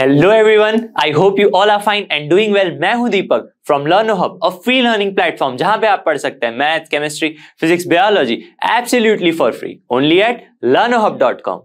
hello everyone I hope you all are fine and doing well मैं हूं Deepak from Learno hub a free learning platform जहां पे आप पढ़ सकते हैं math chemistry physics biology absolutely for free only at Learno hub dot com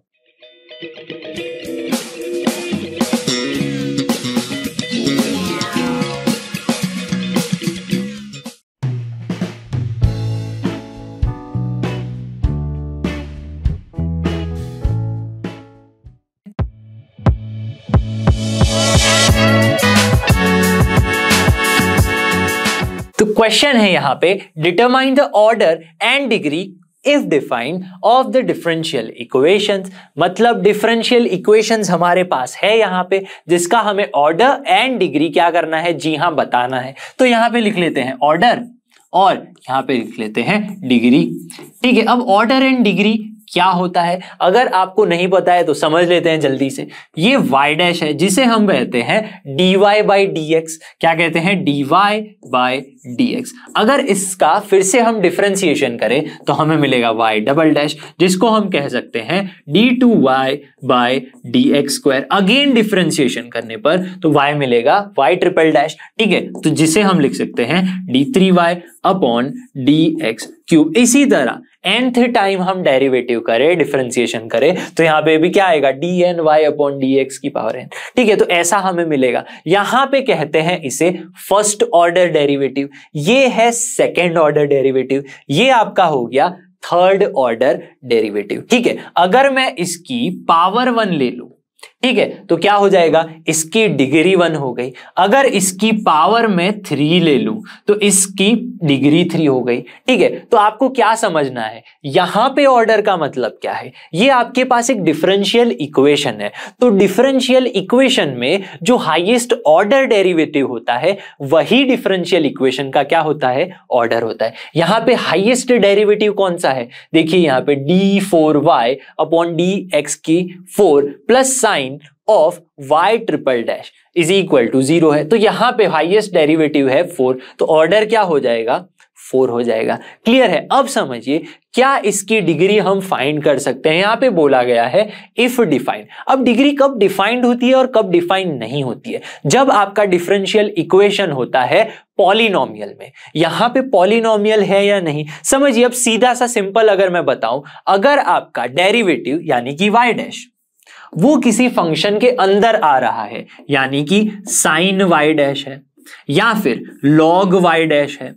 तो question है यहां पे determine the order and degree is defined of the differential equations मतलब डिफरेंशियल इक्वेशंस हमारे पास है यहां पे जिसका हमें ऑर्डर एंड डिग्री क्या करना है जी हां बताना है तो यहां पे लिख लेते हैं ऑर्डर और यहां पे लिख लेते हैं डिग्री ठीक है अब ऑर्डर एंड डिग्री क्या होता है अगर आपको नहीं पता है तो समझ लेते हैं जल्दी से ये वाई डैश है जिसे हम कहते हैं D Y by D X क्या कहते हैं D Y by D X अगर इसका फिर से हम डिफ्रेंसिएशन करें तो हमें मिलेगा वाई डबल डैश जिसको हम कह सकते हैं D two Y by D X square again differentiation करने पर तो y मिलेगा y ट्रिपल डैश ठीक है तो जिसे हम लिख सकते हैं D three Y upon D X cube इसी तरह एंथ टाइम हम डेरिवेटिव करें डिफ्रेंसिएशन करें तो यहां पे भी क्या आएगा D N Y upon D X की पावर एन ठीक है तो ऐसा हमें मिलेगा यहां पे कहते हैं इसे फर्स्ट ऑर्डर डेरिवेटिव ये है सेकेंड ऑर्डर डेरिवेटिव ये आपका हो गया थर्ड ऑर्डर डेरिवेटिव ठीक है अगर मैं इसकी पावर वन ले लू ठीक है तो क्या हो जाएगा इसकी डिग्री वन हो गई अगर इसकी पावर में थ्री ले लू तो इसकी डिग्री थ्री हो गई ठीक है तो आपको क्या समझना है यहां पे ऑर्डर का मतलब क्या है ये आपके पास एक डिफरेंशियल इक्वेशन है तो डिफरेंशियल इक्वेशन में जो हाइएस्ट ऑर्डर डेरिवेटिव होता है वही डिफरेंशियल इक्वेशन का क्या होता है ऑर्डर होता है यहां पर हाइएस्ट डेरिवेटिव कौन सा है देखिए यहां पर D four Y upon D X की four plus sine of y triple dash is equal to zero है तो यहां पे हाईएस्ट डेरिवेटिव है फोर तो ऑर्डर क्या हो जाएगा फोर हो जाएगा क्लियर है अब समझिए क्या इसकी डिग्री हम फाइंड कर सकते हैं यहां पे बोला गया है इफ डिफाइंड अब डिग्री कब डिफाइंड होती है और कब डिफाइंड नहीं होती है जब आपका डिफरेंशियल इक्वेशन होता है पॉलिनोमियल में यहां पे पॉलिनोमियल है या नहीं समझिए अब सीधा सा सिंपल अगर मैं बताऊं अगर आपका डेरिवेटिव यानी कि वाई डैश वो किसी फंक्शन के अंदर आ रहा है यानी कि साइन वाई डैश है या फिर लॉग वाई डैश है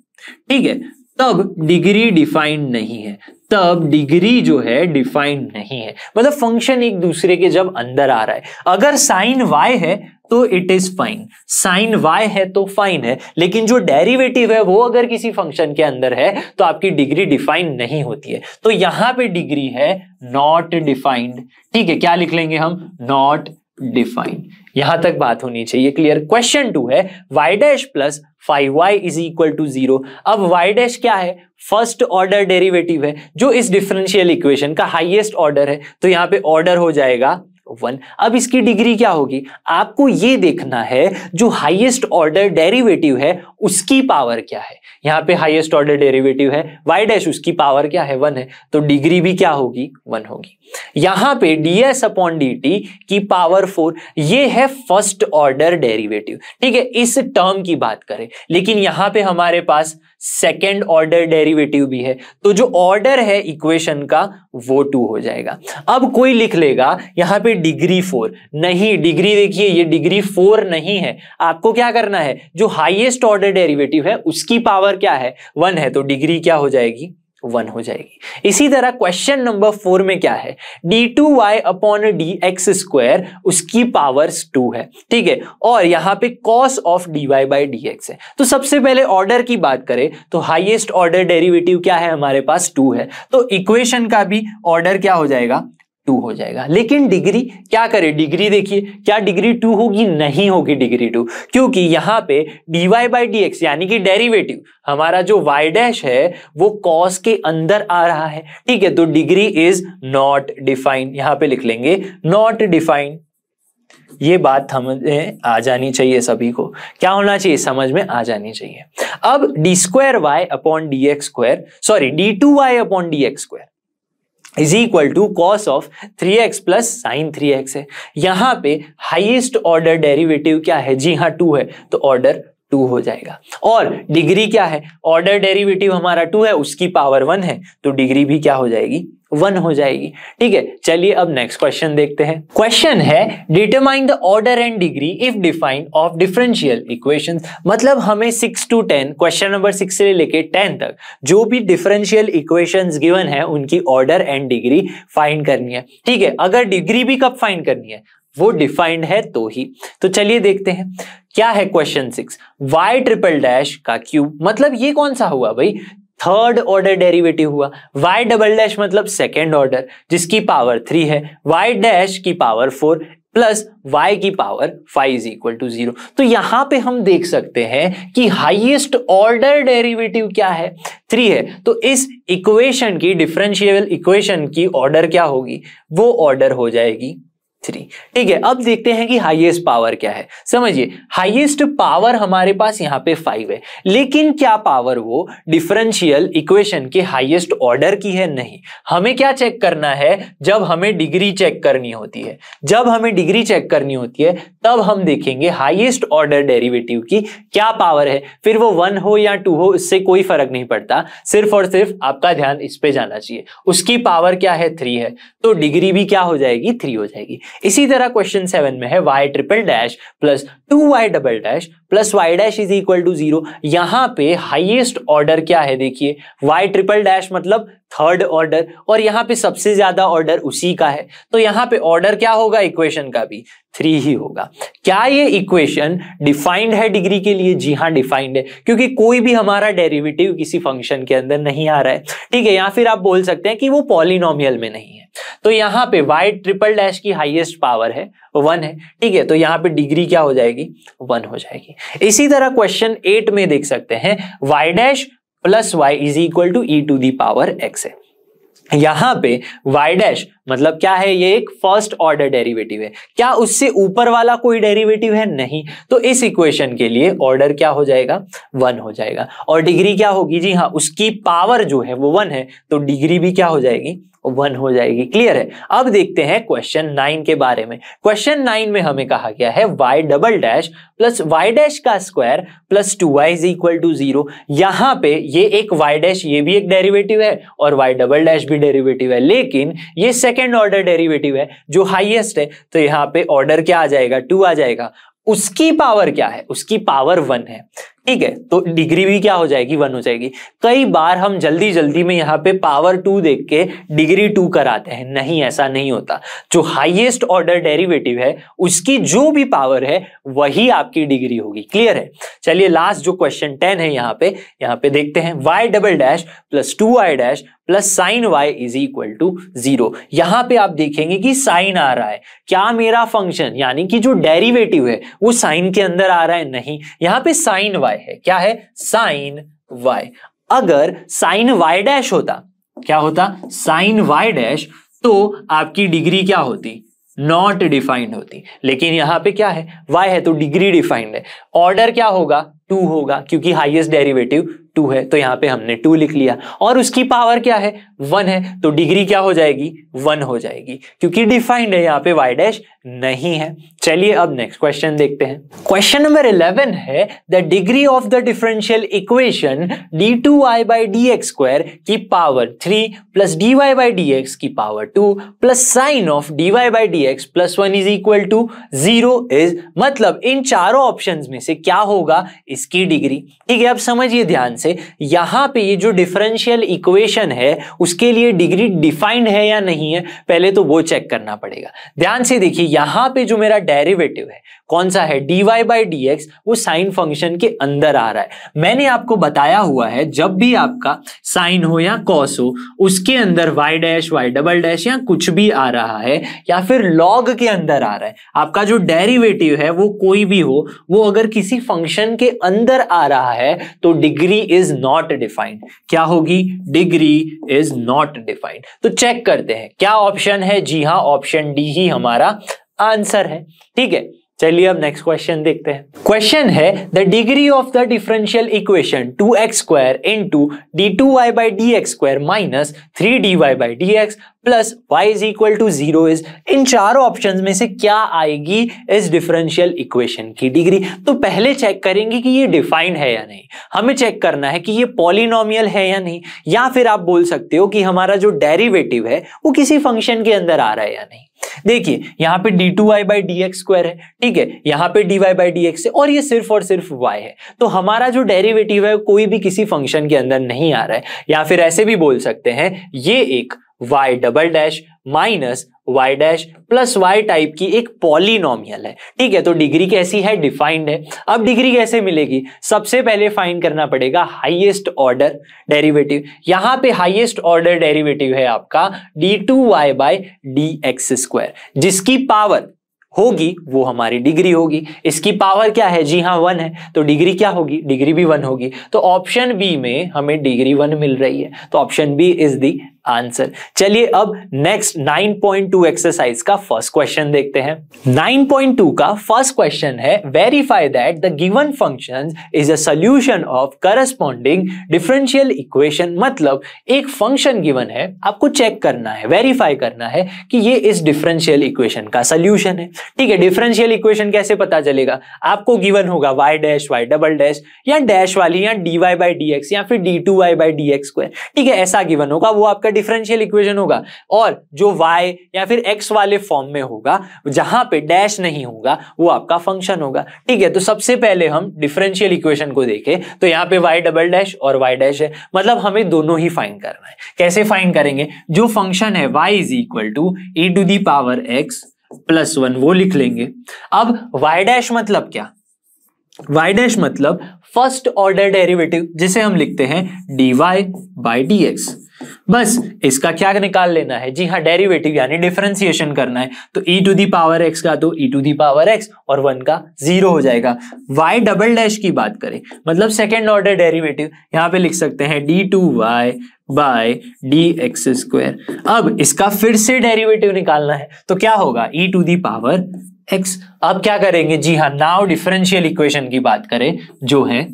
ठीक है तब डिग्री डिफाइंड नहीं है तब डिग्री जो है डिफाइंड नहीं है मतलब फंक्शन एक दूसरे के जब अंदर आ रहा है अगर साइन वाई है तो it is fine sine Y है तो फाइन है लेकिन जो डेरिवेटिव है वो अगर किसी फंक्शन के अंदर है तो आपकी डिग्री डिफाइंड नहीं होती है तो यहां पे डिग्री है नॉट डिफाइंड ठीक है क्या लिख लेंगे हम नॉट डिफाइन यहां तक बात होनी चाहिए क्लियर क्वेश्चन टू है Y dash plus five Y is equal to zero अब वाई डैश क्या है फर्स्ट ऑर्डर डेरिवेटिव है जो इस डिफरेंशियल इक्वेशन का हाईएस्ट ऑर्डर है तो यहां पे ऑर्डर हो जाएगा वन अब इसकी डिग्री क्या होगी आपको ये देखना है जो हाइएस्ट ऑर्डर डेरिवेटिव है उसकी पावर क्या है यहाँ पे हाइएस्ट ऑर्डर डेरिवेटिव है वाई डैश उसकी पावर क्या है वन है तो डिग्री भी क्या होगी वन होगी यहाँ पे ds अपॉन dt की पावर फोर ये है फर्स्ट ऑर्डर डेरिवेटिव ठीक है इस टर्म की बात करें लेकिन यहाँ पे हमारे पास सेकेंड ऑर्डर डेरिवेटिव भी है तो जो ऑर्डर है इक्वेशन का वो टू हो जाएगा अब कोई लिख लेगा यहां पे डिग्री फोर नहीं डिग्री देखिए ये डिग्री फोर नहीं है आपको क्या करना है जो हाईएस्ट ऑर्डर डेरिवेटिव है उसकी पावर क्या है वन है तो डिग्री क्या हो जाएगी वन हो जाएगी इसी तरह क्वेश्चन नंबर फोर में क्या है D two Y upon D X square उसकी पावर्स टू है ठीक है और यहां पे cos of D Y by D x है तो सबसे पहले ऑर्डर की बात करें तो हाइएस्ट ऑर्डर डेरिवेटिव क्या है हमारे पास टू है तो इक्वेशन का भी ऑर्डर क्या हो जाएगा टू हो जाएगा लेकिन डिग्री क्या करे डिग्री देखिए क्या डिग्री टू होगी नहीं होगी डिग्री टू क्योंकि यहां पे D Y by D X यानी कि डेरिवेटिव हमारा जो y डैश है वो cos के अंदर आ रहा है ठीक है तो डिग्री इज नॉट डिफाइंड यहां पे लिख लेंगे नॉट डिफाइंड ये बात समझ में आ जानी चाहिए सभी को क्या होना चाहिए समझ में आ जानी चाहिए अब D square Y upon D X square sorry D two Y upon D X square is equal to cos of three X plus sine three X है यहाँ पे हाईएस्ट ऑर्डर डेरिवेटिव क्या है जी हाँ टू है तो ऑर्डर टू हो जाएगा और डिग्री क्या है ऑर्डर डेरिवेटिव हमारा टू है उसकी पावर वन है तो डिग्री भी क्या हो जाएगी वन हो जाएगी ठीक है चलिए अब नेक्स्ट क्वेश्चन देखते हैं क्वेश्चन है determine the order and degree if defined of differential equations मतलब हमें six to ten question number six से लेके टेन तक जो भी डिफरेंशियल इक्वेशंस गिवन है उनकी ऑर्डर एंड डिग्री फाइंड करनी है ठीक है अगर डिग्री भी कब फाइंड करनी है वो डिफाइंड है तो ही तो चलिए देखते हैं क्या है question six Y triple dash का क्यूब मतलब ये कौन सा हुआ भाई थर्ड ऑर्डर डेरिवेटिव हुआ y डबल डैश मतलब सेकेंड ऑर्डर जिसकी पावर थ्री है y डैश की पावर फोर प्लस y की power five is equal to zero तो यहां पे हम देख सकते हैं कि हाईएस्ट ऑर्डर डेरिवेटिव क्या है थ्री है तो इस इक्वेशन की डिफरेंशियल इक्वेशन की ऑर्डर क्या होगी वो ऑर्डर हो जाएगी थ्री ठीक है अब देखते हैं कि हाईएस्ट पावर क्या है समझिए हाईएस्ट पावर हमारे पास यहाँ पे फाइव है लेकिन क्या पावर वो डिफरेंशियल इक्वेशन के हाईएस्ट ऑर्डर की है नहीं हमें क्या चेक करना है जब हमें डिग्री चेक करनी होती है जब हमें डिग्री चेक करनी होती है तब हम देखेंगे हाईएस्ट ऑर्डर डेरिवेटिव की क्या पावर है फिर वो वन हो या टू हो इससे कोई फर्क नहीं पड़ता सिर्फ और सिर्फ आपका ध्यान इस पे जाना चाहिए उसकी पावर क्या है थ्री है तो डिग्री भी क्या हो जाएगी थ्री हो जाएगी इसी तरह क्वेश्चन सेवन में है Y triple dash plus two Y double dash plus Y dash is equal to zero यहां पे हाइएस्ट ऑर्डर क्या है देखिए वाई ट्रिपल डैश मतलब थर्ड ऑर्डर और यहाँ पे सबसे ज्यादा ऑर्डर उसी का है तो यहाँ पे ऑर्डर क्या होगा इक्वेशन का भी थ्री ही होगा क्या ये इक्वेशन डिफाइंड है डिग्री के लिए जी हाँ डिफाइंड है क्योंकि कोई भी हमारा डेरिवेटिव किसी फंक्शन के अंदर नहीं आ रहा है ठीक है या फिर आप बोल सकते हैं कि वो पॉलिनोमियल में नहीं है तो यहाँ पे वाई ट्रिपल डैश की हाइएस्ट पावर है वन है ठीक है तो यहाँ पे डिग्री क्या हो जाएगी वन हो जाएगी इसी तरह क्वेश्चन एट में देख सकते हैं Y dash plus Y is equal to E to the power X है यहां पे y डैश मतलब क्या है ये एक फर्स्ट ऑर्डर डेरिवेटिव है क्या उससे ऊपर वाला कोई डेरिवेटिव है नहीं तो इस इक्वेशन के लिए ऑर्डर क्या हो जाएगा वन हो जाएगा और डिग्री क्या होगी जी हाँ उसकी पावर जो है वो वन है तो डिग्री भी क्या हो जाएगी वन हो जाएगी क्लियर है अब देखते हैं क्वेश्चन नाइन के बारे में क्वेश्चन नाइन में हमें कहा गया है Y double dash plus Y dash का square plus two Y is equal to zero यहां पे ये एक वाई डैश ये भी एक डेरिवेटिव है और वाई डबल डैश भी डेरिवेटिव है लेकिन ये सेकेंड ऑर्डर डेरिवेटिव है जो हाइएस्ट है तो यहाँ पे ऑर्डर क्या आ जाएगा टू आ जाएगा उसकी पावर क्या है उसकी पावर वन है ठीक है तो डिग्री भी क्या हो जाएगी वन हो जाएगी कई बार हम जल्दी जल्दी में यहाँ पे पावर टू देख के डिग्री टू कराते हैं नहीं ऐसा नहीं होता जो हाईएस्ट ऑर्डर डेरिवेटिव है उसकी जो भी पावर है वही आपकी डिग्री होगी क्लियर है चलिए लास्ट जो क्वेश्चन टेन है यहाँ पे यहाँ पे देखते हैं Y double dash plus two Y dash plus sine Y is equal to zero यहां पे आप देखेंगे कि साइन आ रहा है क्या मेरा फंक्शन यानी कि जो डेरिवेटिव है वो साइन के अंदर आ रहा है नहीं यहाँ पे साइन वाई वाई है क्या है साइन वाई अगर साइन वाई डैश होता क्या होता साइन वाई डैश तो आपकी डिग्री क्या होती नॉट डिफाइंड होती लेकिन यहां पे क्या है वाई है तो डिग्री डिफाइंड है ऑर्डर क्या होगा टू होगा क्योंकि हाइएस्ट डेरिवेटिव टू है तो यहां पे हमने टू लिख लिया और उसकी पावर क्या है वन है तो डिग्री क्या हो जाएगी वन हो जाएगी क्योंकि डिफाइंड है यहां पे वाई डैश नहीं है चलिए अब नेक्स्ट क्वेश्चन देखते हैं क्वेश्चन नंबर इलेवन है the degree of the differential equation D two I by D X square की power three plus D Y by D X की power two plus sine of D Y by D X plus one is equal to zero is मतलब इन चारों option में से क्या होगा इसकी डिग्री ठीक है अब समझिए ध्यान से से यहां पे ये जो डिफरेंशियल इक्वेशन है उसके लिए डिग्री डिफाइंड है या नहीं है पहले तो वो चेक करना पड़ेगा ध्यान से देखिए यहां पे जो मेरा डेरिवेटिव है कौन सा है D Y by D X वो साइन फंक्शन के अंदर आ रहा है मैंने आपको बताया हुआ है जब भी आपका साइन हो या कॉस हो उसके अंदर Y dash Y double dash या कुछ भी आ रहा है या फिर लॉग के अंदर आ रहा है आपका जो डेरिवेटिव है वो कोई भी हो वो अगर किसी फंक्शन के अंदर आ रहा है तो डिग्री इज नॉट डिफाइंड क्या होगी डिग्री इज नॉट डिफाइंड तो चेक करते हैं क्या ऑप्शन है जी हाँ ऑप्शन डी ही हमारा आंसर है ठीक है चलिए अब नेक्स्ट क्वेश्चन देखते हैं क्वेश्चन है the degree of the differential equation two X square into D two Y by D X square minus three D Y by D X plus Y is equal to zero is इन चारों option में से क्या आएगी इस differential equation की degree तो पहले चेक करेंगे कि ये डिफाइंड है या नहीं हमें चेक करना है कि ये पॉलिनोमियल है या नहीं या फिर आप बोल सकते हो कि हमारा जो डेरिवेटिव है वो किसी फंक्शन के अंदर आ रहा है या नहीं देखिए यहां पे D two Y by D X square है ठीक है यहां पे D Y by D x है और ये सिर्फ और सिर्फ वाई है तो हमारा जो डेरिवेटिव है कोई भी किसी फंक्शन के अंदर नहीं आ रहा है या फिर ऐसे भी बोल सकते हैं ये एक Y double dash minus Y dash plus Y type की एक पॉलिनोमियल है ठीक है तो डिग्री कैसी है डिफाइंड है अब डिग्री कैसे मिलेगी सबसे पहले फाइंड करना पड़ेगा हाईएस्ट ऑर्डर डेरिवेटिव यहां पे हाईएस्ट ऑर्डर डेरिवेटिव है आपका D two Y by D X square जिसकी पावर होगी वो हमारी डिग्री होगी इसकी पावर क्या है जी हाँ वन है तो डिग्री क्या होगी डिग्री भी वन होगी तो ऑप्शन बी में हमें डिग्री वन मिल रही है तो option B is the answer चलिए अब नेक्स्ट 9.2 एक्सरसाइज का फर्स्ट क्वेश्चन देखते हैं 9.2 का फर्स्ट क्वेश्चन है verify that the given function is a solution of corresponding differential equation मतलब एक फंक्शन गिवन है आपको चेक करना है वेरीफाई करना है कि ये इस डिफरेंशियल इक्वेशन का सोल्यूशन है ठीक है डिफरेंशियल इक्वेशन कैसे पता चलेगा आपको गिवन होगा y dash y double dash या डैश वाली या dy Y by D X या फिर D two Y by D X square ठीक है ऐसा गिवन होगा वो आपका डिफरेंशियल इक्वेशन होगा और जो y या फिर x वाले फॉर्म में होगा जहां पे डैश नहीं होगा वो आपका फंक्शन होगा ठीक है तो सबसे पहले हम डिफरेंशियल इक्वेशन को देखें तो यहाँ पे y डबल डैश और y डैश है मतलब हमें दोनों ही फाइन करना है कैसे फाइन करेंगे जो फंक्शन है y is equal to A to the power x plus one वो लिख लेंगे अब y डैश मतलब क्या y डैश मतलब फर्स्ट ऑर्डर डेरिवेटिव जिसे हम लिखते हैं dy बाई डी एक्स बस इसका क्या निकाल लेना है जी हाँ डेरिवेटिव यानी डिफरेंशिएशन करना है तो e to the power x का तो e to the power x और वन का जीरो हो जाएगा y डबल डैश की बात करें मतलब सेकेंड ऑर्डर डेरिवेटिव यहां पे लिख सकते हैं D two Y by D X square अब इसका फिर से डेरिवेटिव निकालना है तो क्या होगा e to the power x अब क्या करेंगे जी हाँ नाव डिफरेंशियल इक्वेशन की बात करें जो है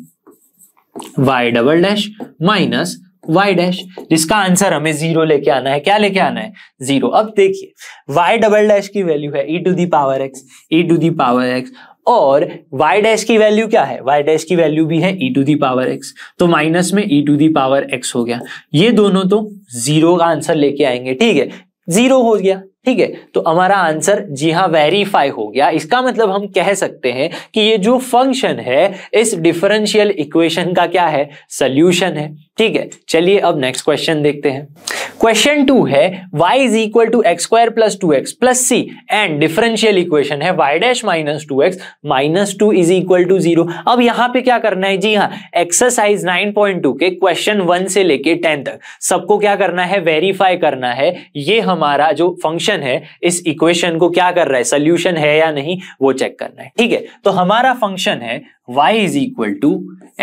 y double dash minus y dash जिसका आंसर हमें जीरो लेके आना है क्या लेके आना है जीरो अब देखिए y डबल डैश की वैल्यू है e to the power x e to the power x और y डैश की वैल्यू क्या है y डैश की वैल्यू भी है e to the power x तो माइनस में e to the power x हो गया ये दोनों तो जीरो का आंसर लेके आएंगे ठीक है जीरो हो गया ठीक है तो हमारा आंसर जी हाँ वेरीफाई हो गया इसका मतलब हम कह सकते हैं कि ये जो फंक्शन है इस डिफरेंशियल इक्वेशन का क्या है सोल्यूशन है ठीक है चलिए अब नेक्स्ट क्वेश्चन देखते हैं क्वेश्चन टू है y is equal to X square plus two x plus C and differential equation है y dash minus two x minus two is equal to zero अब यहां पे क्या करना है जी हाँ एक्सरसाइज 9.2 के क्वेश्चन वन से लेके टेन तक सबको क्या करना है वेरीफाई करना है ये हमारा जो फंक्शन सोल्यूशन है इस इक्वेशन को क्या कर रहा है सोल्यूशन है या नहीं वो चेक करना है ठीक है तो हमारा फंक्शन है Y is equal to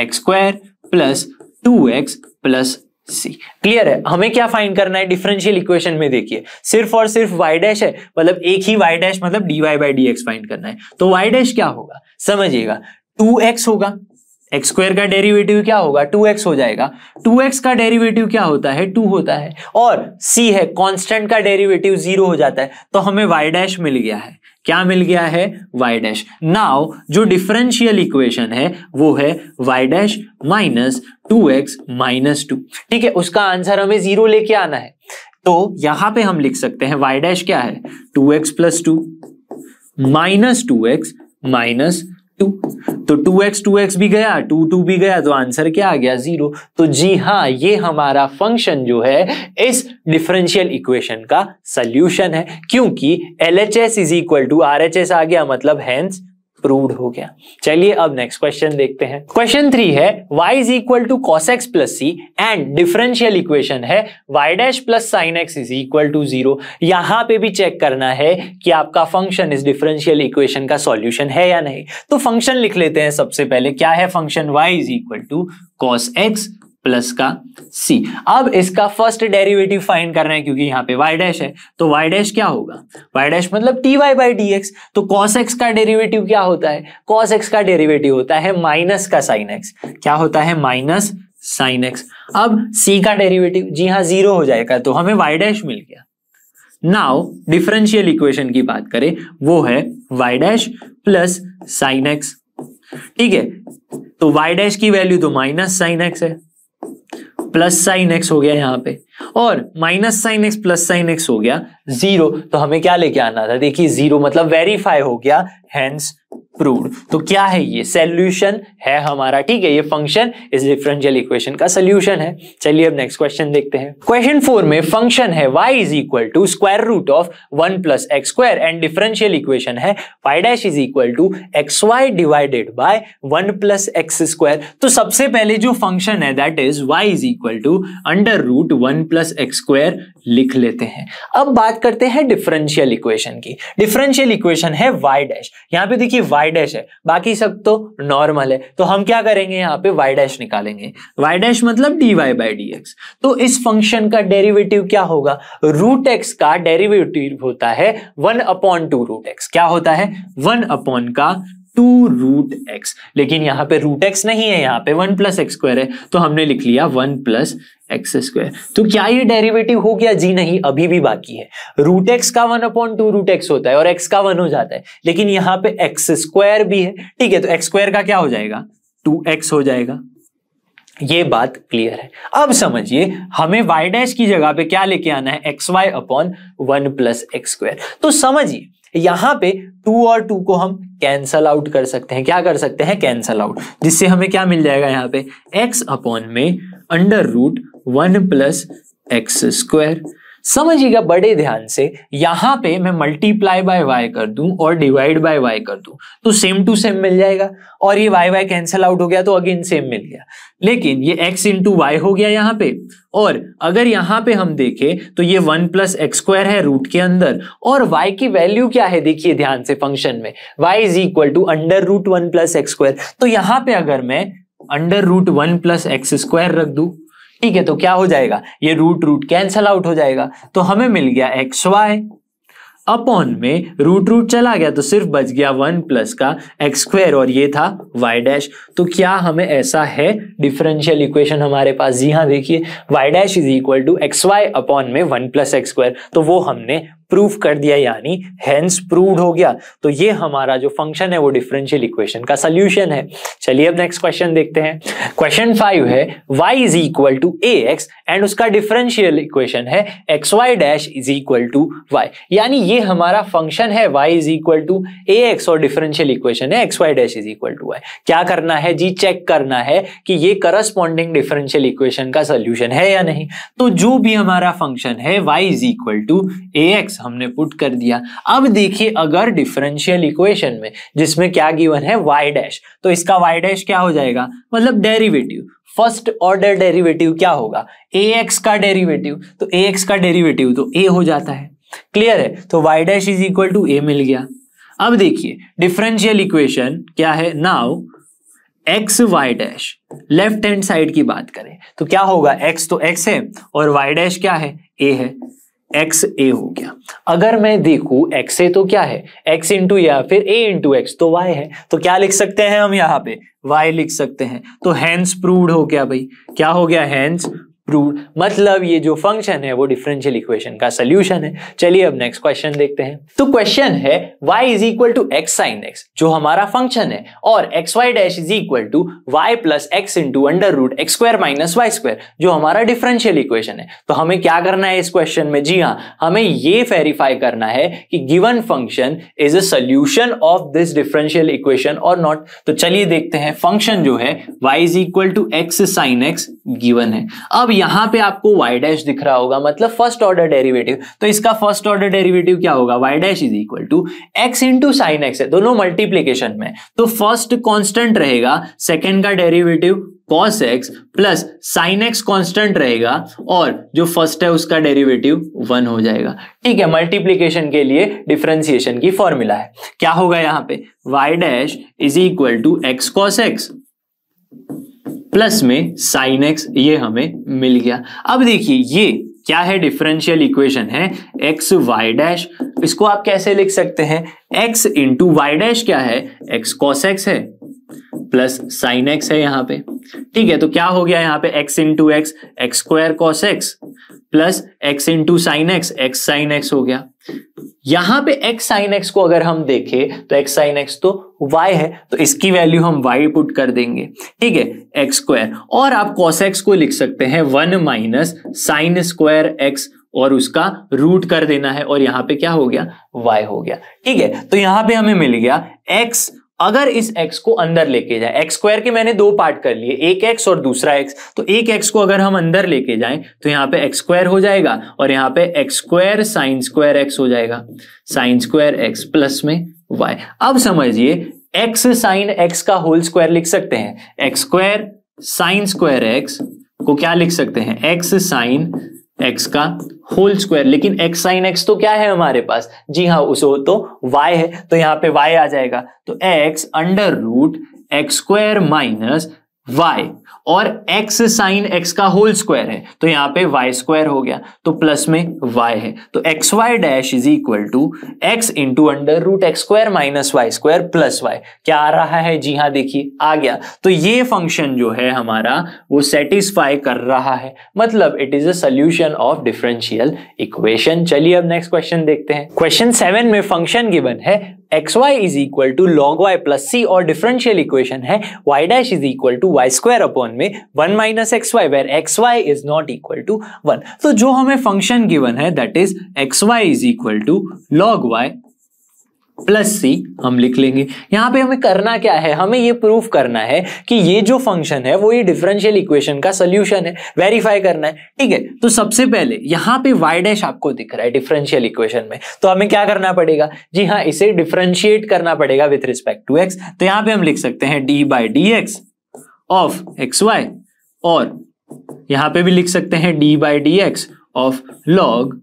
X square plus two x plus C clear है हमें क्या फाइंड करना है डिफरेंशियल इक्वेशन में देखिए सिर्फ और सिर्फ वाई डैश है मतलब एक ही वाई डैश मतलब d Y by D x find करना है तो वाई डैश क्या होगा समझिएगा टू एक्स होगा एक्स स्क्वायर का डेरिवेटिव क्या होगा टू एक्स हो जाएगा टू एक्स का डेरिवेटिव क्या होता है टू होता है और सी है कांस्टेंट का डेरिवेटिव जीरो हो जाता है तो हमें वाई डैश मिल गया है क्या मिल गया है वाई डैश नाउ जो डिफरेंशियल इक्वेशन है वो है Y dash minus two x minus two ठीक है उसका आंसर हमें जीरो लेके आना है तो यहां पे हम लिख सकते हैं वाई डैश क्या है two x plus two minus two x minus two तो टू एक्स टू एक्स भी गया टू टू भी गया तो आंसर क्या आ गया जीरो तो जी हाँ ये हमारा फंक्शन जो है इस डिफरेंशियल इक्वेशन का सोल्यूशन है क्योंकि L H S is equal to R H S आ गया मतलब हैंस प्रूव्ड हो गया चलिए अब नेक्स्ट क्वेश्चन देखते हैं क्वेश्चन थ्री है y is equal to cos x plus C and differential equation है y dash plus sine x is equal to zero यहां पे भी चेक करना है कि आपका फंक्शन इस डिफरेंशियल इक्वेशन का सॉल्यूशन है या नहीं तो फंक्शन लिख लेते हैं सबसे पहले क्या है function y is equal to cos x plus का सी अब इसका फर्स्ट डेरिवेटिव फाइंड करना है क्योंकि यहां पे वाई डैश है तो वाई डैश क्या होगा वाई डैश मतलब d y by D x तो कॉस एक्स का डेरिवेटिव क्या होता है कॉस एक्स का डेरिवेटिव होता है माइनस का साइन एक्स क्या होता है माइनस साइन एक्स अब सी का डेरिवेटिव जी हाँ जीरो हो जाएगा तो हमें वाई डैश मिल गया नाउ डिफरेंशियल इक्वेशन की बात करें वो है Y dash plus sine x ठीक है तो वाई डैश की वैल्यू तो माइनस साइन एक्स है प्लस साइन एक्स हो गया यहाँ पे और minus sine x plus sine x हो गया जीरो तो हमें क्या लेके आना था देखिए जीरो मतलब वेरीफाई हो गया हैंस प्रूव तो क्या है ये सोल्यूशन है हमारा ठीक है ये फंक्शन इस डिफरेंशियल इक्वेशन का सोल्यूशन है चलिए अब नेक्स्ट क्वेश्चन देखते हैं क्वेश्चन फोर में फंक्शन है y is equal to square root of one plus x square and differential equation है y dash is equal to x y divided by one plus x square तो सबसे पहले जो function है that is y is equal to under root one plus x square लिख लेते हैं अब बात करते हैं डिफरेंशियल इक्वेशन की डिफरेंशियल इक्वेशन है वाई डैश यहाँ पे देखिए वाई डैश है बाकी सब तो नॉर्मल है तो हम क्या करेंगे यहाँ पे वाई डैश निकालेंगे वाई डैश मतलब d Y by D x तो इस फंक्शन का डेरिवेटिव क्या होगा रूट एक्स का डेरिवेटिव होता है one upon two root x क्या होता है वन अपॉन का टू रूट एक्स लेकिन यहाँ पे रूट एक्स नहीं है यहाँ पे वन प्लस एक्स स्क्वायर है तो हमने लिख लिया वन प्लस एक्स स्क्वायर तो क्या ये डेरिवेटिव हो गया जी नहीं अभी भी बाकी है रूट एक्स का one upon two root x होता है और एक्स का वन हो जाता है लेकिन यहाँ पे एक्स स्क्वायर भी है ठीक है तो एक्स स्क्वायर का क्या हो जाएगा टू एक्स हो जाएगा ये बात क्लियर है अब समझिए हमें वाई डैश की जगह पे क्या लेके आना है x y upon one plus x square तो समझिए यहां पे टू और टू को हम कैंसल आउट कर सकते हैं क्या कर सकते हैं कैंसल आउट जिससे हमें क्या मिल जाएगा यहाँ पे एक्स अपॉन में under root one plus x square समझिएगा बड़े ध्यान से यहां पे मैं मल्टीप्लाई बाय वाई कर दू और डिवाइड बाय वाई कर दू तो सेम टू सेम मिल जाएगा और ये वाई वाई कैंसिल आउट हो गया तो अगेन सेम मिल गया लेकिन ये एक्स इंटू वाई हो गया यहाँ पे और अगर यहाँ पे हम देखें तो ये वन प्लस एक्स स्क्वायर है रूट के अंदर और y की वैल्यू क्या है देखिए ध्यान से फंक्शन में y is equal to under root one plus x square तो यहाँ पे अगर मैं under root one plus x square रख दू ठीक है तो क्या हो जाएगा ये रूट रूट कैंसल आउट हो जाएगा तो हमें मिल गया एक्स वाई अपॉन में रूट रूट चला गया तो सिर्फ बच गया वन प्लस का एक्स स्क्वायर और ये था वाई डैश तो क्या हमें ऐसा है डिफरेंशियल इक्वेशन हमारे पास जी हाँ देखिए y dash is equal to x y upon में वन प्लस एक्स स्क्वायर तो वो हमने प्रूफ कर दिया यानी हैंस प्रूव हो गया तो ये हमारा जो फंक्शन है वो डिफरेंशियल इक्वेशन का सोल्यूशन है चलिए अब नेक्स्ट क्वेश्चन देखते हैं क्वेश्चन फाइव है Y is equal to a x and उसका डिफरेंशियल इक्वेशन है x y dash is equal to y यानी ये हमारा फंक्शन है Y is equal to a x और डिफरेंशियल इक्वेशन है x y dash is equal to y क्या करना है जी चेक करना है कि ये करस्पॉन्डिंग डिफरेंशियल इक्वेशन का सोल्यूशन है या नहीं तो जो भी हमारा फंक्शन है Y is equal to a x हमने पुट कर दिया अब देखिए अगर डिफरेंशियल इक्वेशन में जिसमें क्या गिवन है वाई डैश तो इसका वाई डैश क्या हो जाएगा मतलब डेरिवेटिव फर्स्ट ऑर्डर डेरिवेटिव क्या होगा ए एक्स का डेरिवेटिव तो ए एक्स का डेरिवेटिव तो ए हो जाता है क्लियर है तो y dash is equal to a मिल गया अब देखिए डिफरेंशियल इक्वेशन क्या है now x y dash left hand side की बात करें तो क्या होगा एक्स तो एक्स है और वाई डैश क्या है ए है एक्स ए हो गया अगर मैं देखूं एक्स ए तो क्या है एक्स इंटू या फिर ए इंटू एक्स तो वाई है तो क्या लिख सकते हैं हम यहाँ पे वाई लिख सकते हैं तो हैंस प्रूव हो गया भाई क्या हो गया हैंस प्रूव मतलब ये जो फंक्शन है वो डिफरेंशियल इक्वेशन का सोल्यूशन है चलिए अब नेक्स्ट क्वेश्चन देखते हैं तो क्वेश्चन है y is equal to x sine x जो हमारा फंक्शन है और x y dash is equal to y plus x into under root x square minus y square जो हमारा डिफरेंशियल इक्वेशन है तो हमें क्या करना है इस क्वेश्चन में जी हाँ हमें ये वेरीफाई करना है कि given function is a solution of this differential equation और नॉट तो चलिए देखते हैं फंक्शन जो है Y is equal to x sine x given है अब यहां पे आपको y डैश दिख रहा होगा मतलब फर्स्ट ऑर्डर डेरिवेटिव तो इसका फर्स्ट ऑर्डर डेरिवेटिव क्या होगा y dash is equal to x into sine x है दोनों मल्टीप्लीकेशन में तो फर्स्ट कॉन्स्टेंट रहेगा सेकेंड का derivative cos x plus sine x constant रहेगा और जो फर्स्ट है उसका डेरिवेटिव वन हो जाएगा ठीक है मल्टीप्लीकेशन के लिए डिफ्रेंसिएशन की फॉर्मूला है क्या होगा यहाँ पे y dash is equal to x cos x plus में साइन एक्स ये हमें मिल गया अब देखिए ये क्या है डिफरेंशियल इक्वेशन है एक्स वाई डैश इसको आप कैसे लिख सकते हैं एक्स इंटू वाई डैश क्या है एक्स कॉस एक्स है प्लस साइन एक्स है यहां पे ठीक है तो क्या हो गया यहां पे x into x x square cos x plus x into sine x x sine x हो गया यहां पे x साइन x को अगर हम देखें तो x साइन x तो y है तो इसकी वैल्यू हम y पुट कर देंगे ठीक है एक्स स्क्वायर और आप cos x को लिख सकते हैं one minus sine square x और उसका रूट कर देना है और यहां पे क्या हो गया y हो गया ठीक है तो यहां पे हमें मिल गया x अगर इस एक्स को अंदर लेके जाए एक्स स्क्वायर के मैंने दो पार्ट कर लिए एक एक्स और दूसरा एक्स तो एक एक्स को अगर हम अंदर लेके जाएं तो यहाँ पे एक्स स्क्वायर हो जाएगा और यहाँ पे x square sine square x हो जाएगा साइन स्क्वायर एक्स प्लस में वाई अब समझिए एक्स साइन एक्स का होल स्क्वायर लिख सकते हैं x square sine square x को क्या लिख सकते हैं एक्स साइन एक्स का होल स्क्वायर लेकिन एक्स साइन एक्स तो क्या है हमारे पास जी हाँ उसे हो तो वाई है तो यहाँ पे वाई आ जाएगा तो x under root x square minus y और x साइन x का होल स्क्वायर है तो यहां पे y स्क्वायर हो गया तो प्लस में y है तो x y dash is equal to x into under root x square minus y square plus y क्या आ रहा है जी हाँ देखिए आ गया तो ये फंक्शन जो है हमारा वो सेटिस्फाई कर रहा है मतलब it is a solution of differential equation चलिए अब नेक्स्ट क्वेश्चन देखते हैं क्वेश्चन सेवन में फंक्शन गिवन है x y is equal to log y plus c और डिफरेंशियल इक्वेशन है Y dash is equal to y square upon में one minus x y where x y is not equal to one तो जो हमें function given है that is x y is equal to log y plus c हम लिख लेंगे यहां पे हमें करना क्या है हमें ये प्रूफ करना है कि ये जो फंक्शन है वो ये डिफरेंशियल इक्वेशन का सोल्यूशन है वेरीफाई करना है ठीक है तो सबसे पहले यहां पे वाई डैश आपको दिख रहा है डिफरेंशियल इक्वेशन में तो हमें क्या करना पड़ेगा जी हाँ इसे डिफरेंशिएट करना पड़ेगा विथ रिस्पेक्ट टू एक्स तो यहां पर हम लिख सकते हैं d by D x of x y और यहां पर भी लिख सकते हैं d by D x of log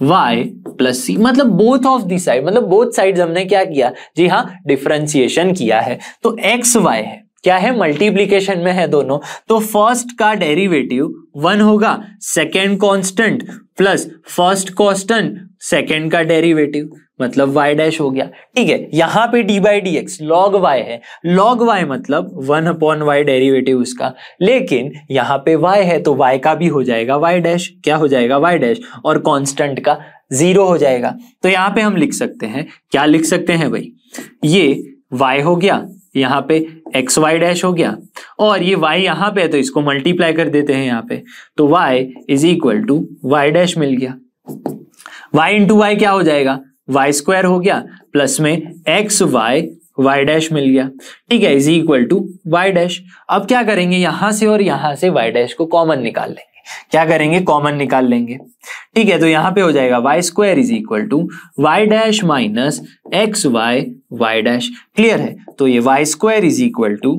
y plus c मतलब बोथ ऑफ दी साइड मतलब बोथ साइड हमने क्या किया जी हाँ डिफ्रेंसिएशन किया है तो एक्स वाई है क्या है मल्टीप्लीकेशन में है दोनों तो फर्स्ट का डेरिवेटिव वन होगा second constant plus first constant second का डेरिवेटिव मतलब y डैश हो गया ठीक है यहां पे d by D x log y है लॉग वाई मतलब वन अपॉन वाई डेरिवेटिव उसका लेकिन यहाँ पे y है तो y का भी हो जाएगा y डैश क्या हो जाएगा y डैश और कॉन्स्टेंट का जीरो हो जाएगा तो यहाँ पे हम लिख सकते हैं क्या लिख सकते हैं भाई ये y हो गया यहाँ पे एक्स वाई डैश हो गया और ये वाई यहाँ पे है तो इसको मल्टीप्लाई कर देते हैं यहाँ पे तो y is equal to Y dash मिल गया वाई इंटू वाई क्या हो जाएगा वाई स्क्वायर हो गया प्लस में एक्स वाई वाई डैश मिल गया ठीक है is equal to Y dash अब क्या करेंगे यहां से और यहां से वाई डैश को कॉमन निकाल लेंगे क्या करेंगे कॉमन निकाल लेंगे ठीक है तो यहां पे हो जाएगा y square is equal to Y dash minus x y y dash clear है तो ये y square is equal to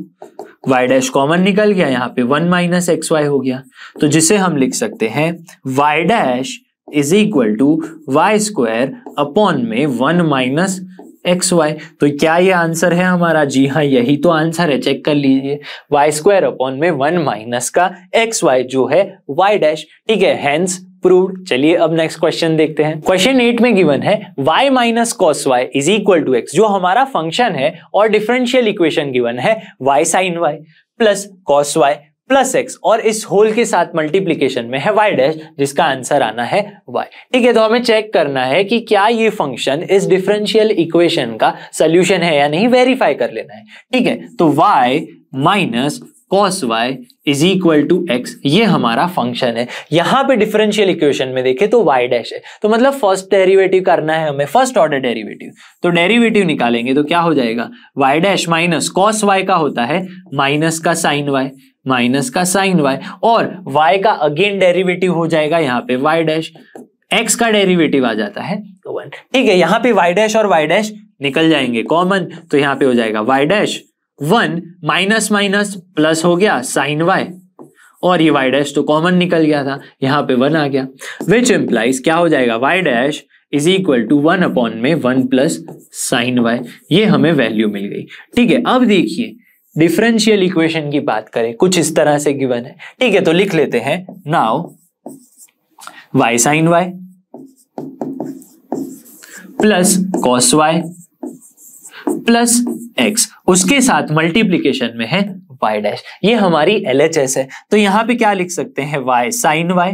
Y dash common निकल गया यहाँ पे वन माइनस एक्स वाई हो गया तो जिसे हम लिख सकते हैं Y dash is equal to y square upon में वन माइनस एक्स वाई तो क्या ये आंसर है हमारा जी हाँ यही तो आंसर है चेक कर लीजिए वाई स्क्वायर अपॉन में वन माइनस का एक्स वाई जो है वाई डैश ठीक है हैंस प्रूव्ड चलिए अब नेक्स्ट क्वेश्चन देखते हैं क्वेश्चन एट में गिवन है y minus cos y is equal to x जो हमारा फंक्शन है और डिफरेंशियल इक्वेशन गिवन है y sine y plus cos y plus x और इस होल के साथ मल्टीप्लीकेशन में है वाई डैश जिसका आंसर आना है वाई ठीक है तो हमें चेक करना है कि क्या ये फंक्शन इस डिफरेंशियल इक्वेशन का सोल्यूशन है या नहीं वेरीफाई कर लेना है ठीक है तो y minus cos y is equal to x ये हमारा फंक्शन है यहां पे डिफरेंशियल इक्वेशन में देखे तो वाई डैश है तो मतलब फर्स्ट डेरिवेटिव करना है हमें फर्स्ट ऑर्डर डेरिवेटिव तो डेरिवेटिव निकालेंगे तो क्या हो जाएगा y dash minus cos y का होता है माइनस का साइन वाई माइनस का साइन वाई और वाई का अगेन डेरिवेटिव हो जाएगा यहाँ पे वाई डैश एक्स का डेरिवेटिव आ जाता है तो वन ठीक है यहाँ पे वाई डैश और वाई डैश निकल जाएंगे कॉमन तो यहाँ पे हो जाएगा y dash one minus minus plus हो गया साइन वाई और ये वाई डैश तो कॉमन निकल गया था यहाँ पे वन आ गया विच इम्प्लाइज क्या हो जाएगा y dash is equal to one upon में वन प्लस साइन वाई ये हमें वैल्यू मिल गई ठीक है अब देखिए डिफरेंशियल इक्वेशन की बात करें कुछ इस तरह से गिवन है ठीक है तो लिख लेते हैं now y sine y plus cos y plus x उसके साथ मल्टीप्लीकेशन में है वाई डैश ये हमारी एल है तो यहां पे क्या लिख सकते हैं y sine y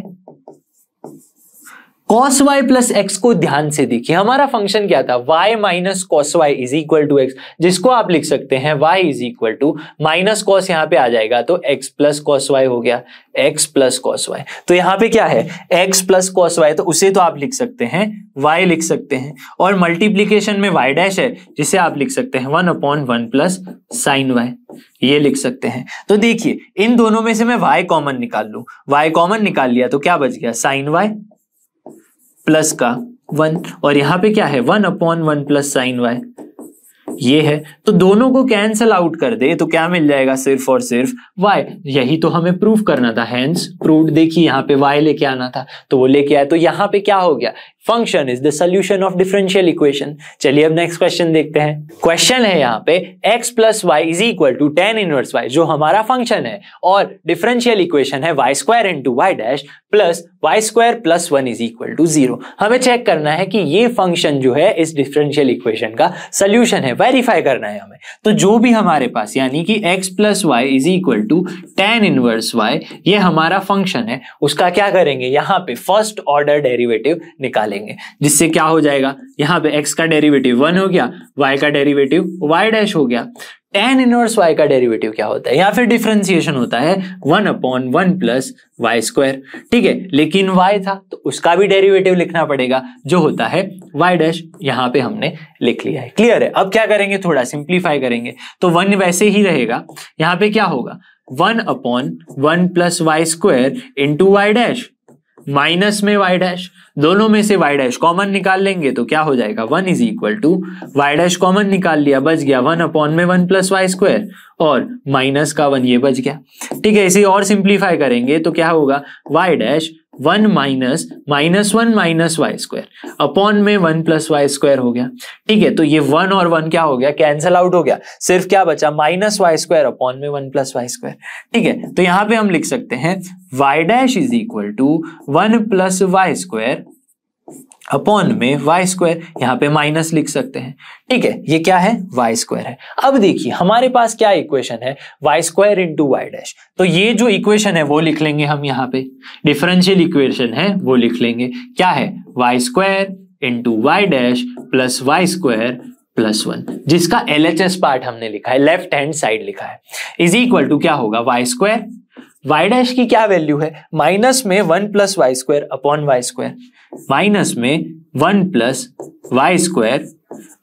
cos y plus x को ध्यान से देखिए हमारा फंक्शन क्या था y minus cos y is equal to x जिसको आप लिख सकते हैं y is equal to minus cos यहाँ पे आ जाएगा तो एक्स प्लस कॉस वाई हो गया एक्स प्लस कॉस वाई तो यहाँ पे क्या है एक्स प्लस कॉस वाई तो उसे तो आप लिख सकते हैं वाई लिख सकते हैं और मल्टीप्लीकेशन में वाई डैश है जिसे आप लिख सकते हैं one upon one plus sine y ये लिख सकते हैं तो देखिए इन दोनों में से मैं वाई कॉमन निकाल लू वाई कॉमन निकाल लिया तो क्या बच गया साइन वाई प्लस का वन और यहां पे क्या है one upon one plus sine y ये है तो दोनों को कैंसल आउट कर दे तो क्या मिल जाएगा सिर्फ और सिर्फ y यही तो हमें प्रूफ करना था हैंस प्रूफ देखिए यहां पे y लेके आना था तो वो लेके आया तो यहां पे क्या हो गया function is the solution of differential equation चलिए अब नेक्स्ट क्वेश्चन देखते हैं क्वेश्चन है यहाँ पे x plus Y is equal to tan inverse y जो हमारा फंक्शन है और डिफरेंशियल इक्वेशन है y square into y dash plus y square plus one is equal to zero हमें चेक करना है कि ये फंक्शन जो है इस डिफरेंशियल इक्वेशन का सोल्यूशन है वेरीफाई करना है हमें तो जो भी हमारे पास यानी कि x plus Y is equal to tan inverse y ये हमारा फंक्शन है उसका क्या करेंगे यहाँ पे फर्स्ट ऑर्डर डेरिवेटिव निकाल निकालेंगे जिससे क्या हो जाएगा यहाँ पे x का डेरिवेटिव वन हो गया y का डेरिवेटिव y डैश हो गया टेन इनवर्स y का डेरिवेटिव क्या होता है या फिर डिफ्रेंसिएशन होता है one upon one plus y square ठीक है लेकिन y था तो उसका भी डेरिवेटिव लिखना पड़ेगा जो होता है y डैश यहाँ पे हमने लिख लिया है क्लियर है अब क्या करेंगे थोड़ा सिंप्लीफाई करेंगे तो वन वैसे ही रहेगा यहाँ पे क्या होगा one upon one plus y square into y dash minus में वाई डैश दोनों में से वाई डैश कॉमन निकाल लेंगे तो क्या हो जाएगा one is equal to Y dash common निकाल लिया बच गया वन अपॉन में वन प्लस वाई स्क्वायर और माइनस का वन ये बच गया ठीक है इसे और सिंप्लीफाई करेंगे तो क्या होगा y dash one minus minus one minus y square upon में वन प्लस वाई स्क्वायर हो गया ठीक है तो ये वन और वन क्या हो गया कैंसल आउट हो गया सिर्फ क्या बचा माइनस वाई स्क्वायर अपॉन में वन प्लस वाई स्क्वायर ठीक है तो यहां पे हम लिख सकते हैं Y dash is equal to one plus y square upon में वाई स्क्वायर यहाँ पे माइनस लिख सकते हैं ठीक है ये क्या है वाई स्क्वायर है अब देखिए हमारे पास क्या इक्वेशन है y square into y dash तो ये जो इक्वेशन है वो लिख लेंगे हम यहाँ पे डिफरेंशियल इक्वेशन है वो लिख लेंगे क्या है y square into y dash plus y square plus one जिसका एल पार्ट हमने लिखा है लेफ्ट हैंड साइड लिखा है इज इक्वल टू क्या होगा वाई स्क्वायर वाई डैश की क्या वैल्यू है माइनस में one plus y square upon y square minus में one plus y square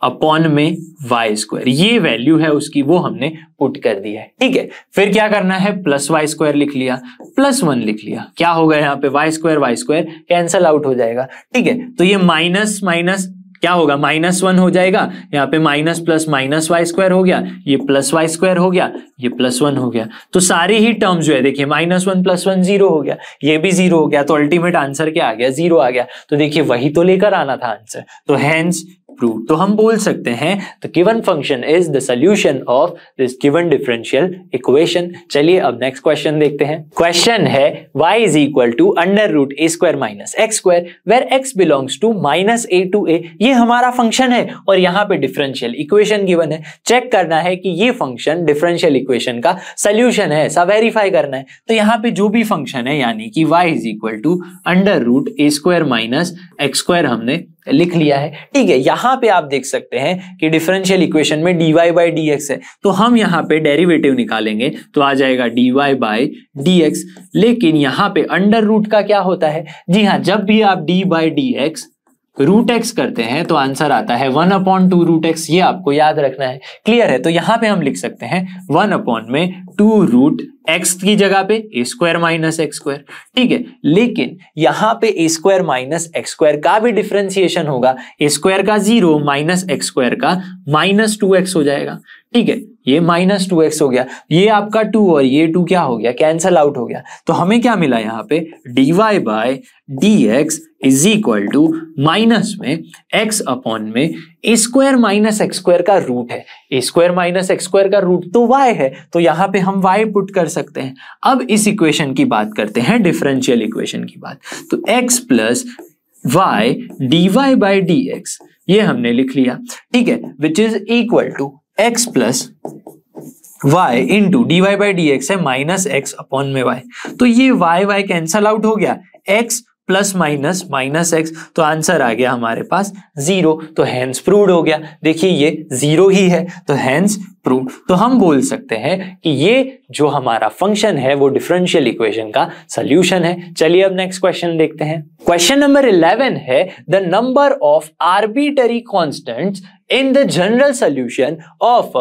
upon में वाई स्क्वायर ये वैल्यू है उसकी वो हमने पुट कर दिया है ठीक है फिर क्या करना है प्लस वाई स्क्वायर लिख लिया प्लस वन लिख लिया क्या होगा यहाँ पे y square y square cancel out हो जाएगा ठीक है तो ये माइनस माइनस क्या होगा माइनस वन हो जाएगा यहाँ पे minus plus minus y square हो गया ये प्लस वाई स्क्वायर हो गया ये प्लस वन हो गया तो सारी ही टर्म्स जो है देखिए minus one plus one zero हो गया ये भी जीरो हो गया तो अल्टीमेट आंसर क्या आ गया जीरो आ गया तो देखिए वही तो लेकर आना था आंसर तो हैंस प्रूव तो हम बोल सकते हैं the given function is the solution of this given differential equation चलिए अब नेक्स्ट क्वेश्चन देखते हैं क्वेश्चन है y is equal to under root a square minus x square where x belongs to minus a to a ये हमारा function है और यहाँ पे डिफरेंशियल इक्वेशन गिवन है चेक करना है कि ये फंक्शन डिफरेंशियल इक्वेशन का सोल्यूशन है ऐसा वेरीफाई करना है तो यहाँ पे जो भी फंक्शन है यानी कि y is equal to under root a square minus x square हमने लिख लिया है ठीक है यहां पे आप देख सकते हैं कि डिफरेंशियल इक्वेशन में d Y by D x है तो हम यहां पे डेरिवेटिव निकालेंगे तो आ जाएगा d Y by D x लेकिन यहां पे अंडर रूट का क्या होता है जी हाँ जब भी आप d by D x root x करते हैं तो आंसर आता है one upon two root x ये आपको याद रखना है क्लियर है तो यहां पे हम लिख सकते हैं वन अपॉन में टू रूट एक्स की जगह पे a square minus x square ठीक है लेकिन यहां पे a square minus x square का भी डिफ्रेंसिएशन होगा ए स्क्वायर का जीरो माइनस एक्स स्क्वायर का माइनस टू एक्स हो जाएगा ठीक है ये माइनस टू एक्स हो गया ये आपका टू और ये टू क्या हो गया कैंसल आउट हो गया तो हमें क्या मिला यहाँ पे D y by D x is equal to minus में एक्स अपॉन में स्क्वायर माइनस एक्स स्क्वायर का रूट है स्क्वायर माइनस एक्स स्क्वायर का रूट तो वाई है तो यहाँ पे हम वाई पुट कर सकते हैं अब इस इक्वेशन की बात करते हैं डिफरेंशियल इक्वेशन की बात तो x plus y d Y by D x ये हमने लिख लिया ठीक है which is equal to x plus y into d Y by D x है माइनस एक्स अपॉन में वाई तो ये वाई वाई कैंसल आउट हो गया x plus minus minus x तो आंसर आ गया हमारे पास जीरो तो हैंस प्रूव हो गया देखिए ये जीरो ही है तो हैंस प्रूव तो हम बोल सकते हैं कि ये जो हमारा फंक्शन है वो डिफरेंशियल इक्वेशन का सोल्यूशन है चलिए अब नेक्स्ट क्वेश्चन देखते हैं क्वेश्चन नंबर इलेवन है the number of arbitrary constant in the general solution of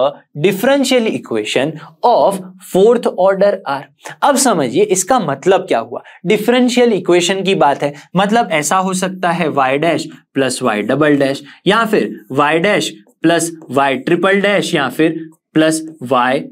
differential equation of fourth order are अब समझिए इसका मतलब क्या हुआ डिफरेंशियल इक्वेशन की बात है मतलब ऐसा हो सकता है Y dash plus y double dash या फिर y dash plus y triple dash या फिर प्लस वाई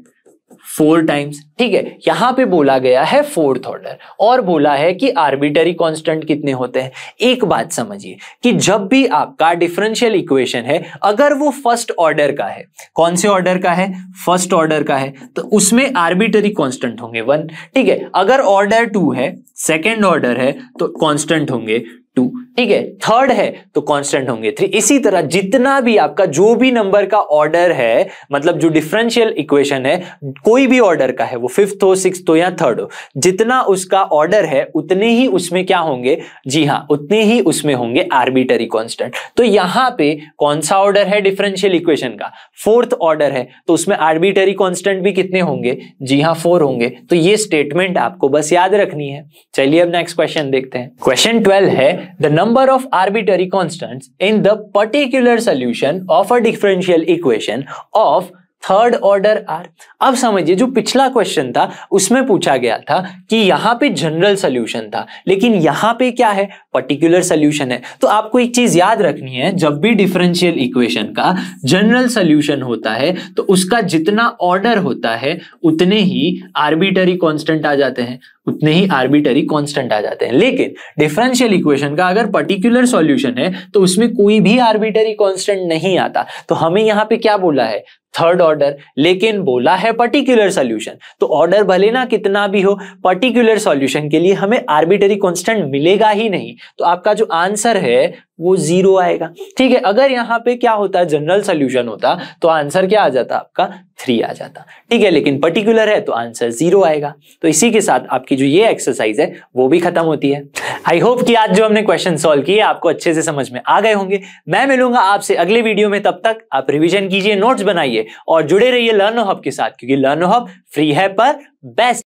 फोर टाइम्स ठीक है यहां पे बोला गया है फोर्थ ऑर्डर और बोला है कि आर्बिटरी कांस्टेंट कितने होते हैं एक बात समझिए कि जब भी आपका डिफरेंशियल इक्वेशन है अगर वो फर्स्ट ऑर्डर का है कौन से ऑर्डर का है फर्स्ट ऑर्डर का है तो उसमें आर्बिटरी कांस्टेंट होंगे वन ठीक है अगर ऑर्डर टू है सेकेंड ऑर्डर है तो कॉन्स्टेंट होंगे टू ठीक है थर्ड है तो कांस्टेंट होंगे थ्री इसी तरह जितना भी आपका जो भी नंबर का ऑर्डर है मतलब जो डिफरेंशियल इक्वेशन है कोई भी ऑर्डर का है वो फिफ्थ हो सिक्स हो या थर्ड हो जितना उसका ऑर्डर है उतने ही उसमें क्या होंगे जी हाँ उतने ही उसमें होंगे आर्बिटरी कॉन्स्टेंट तो यहां पे कौन सा ऑर्डर है डिफरेंशियल इक्वेशन का फोर्थ ऑर्डर है तो उसमें आर्बिटरी कॉन्स्टेंट भी कितने होंगे जी हाँ फोर होंगे तो ये स्टेटमेंट आपको बस याद रखनी है चलिए अब नेक्स्ट क्वेश्चन देखते हैं क्वेश्चन ट्वेल्व है the number of arbitrary constants in the particular solution of a differential equation of third order are अब समझिए जो पिछला क्वेश्चन था उसमें पूछा गया था कि यहां पे जनरल सोल्यूशन था लेकिन यहां पे क्या है पर्टिकुलर सोल्यूशन है तो आपको एक चीज याद रखनी है जब भी डिफरेंशियल इक्वेशन का जनरल सोल्यूशन होता है तो उसका जितना ऑर्डर होता है उतने ही आर्बिटरी कॉन्स्टेंट आ जाते हैं उतने ही आर्बिटरी कांस्टेंट आ जाते हैं लेकिन डिफरेंशियल इक्वेशन का अगर पर्टिकुलर सॉल्यूशन है तो उसमें कोई भी आर्बिटरी कांस्टेंट नहीं आता तो हमें यहाँ पे क्या बोला है थर्ड ऑर्डर लेकिन बोला है पर्टिकुलर सॉल्यूशन तो ऑर्डर भले ना कितना भी हो पर्टिकुलर सॉल्यूशन के लिए हमें आर्बिटरी कांस्टेंट मिलेगा ही नहीं तो आपका जो आंसर है वो जीरो आएगा ठीक है अगर यहाँ पे क्या होता है जनरल सोल्यूशन होता तो आंसर क्या आ जाता आपका थ्री आ जाता ठीक है लेकिन पर्टिकुलर है तो आंसर जीरो आएगा तो इसी के साथ आपकी जो ये एक्सरसाइज है वो भी खत्म होती है आई होप कि आज जो हमने क्वेश्चन सॉल्व किए आपको अच्छे से समझ में आ गए होंगे मैं मिलूंगा आपसे अगले वीडियो में तब तक आप रिविजन कीजिए नोट्स बनाइए और जुड़े रहिए लर्नो हब के साथ क्योंकि लर्नो हब फ्री है पर बेस्ट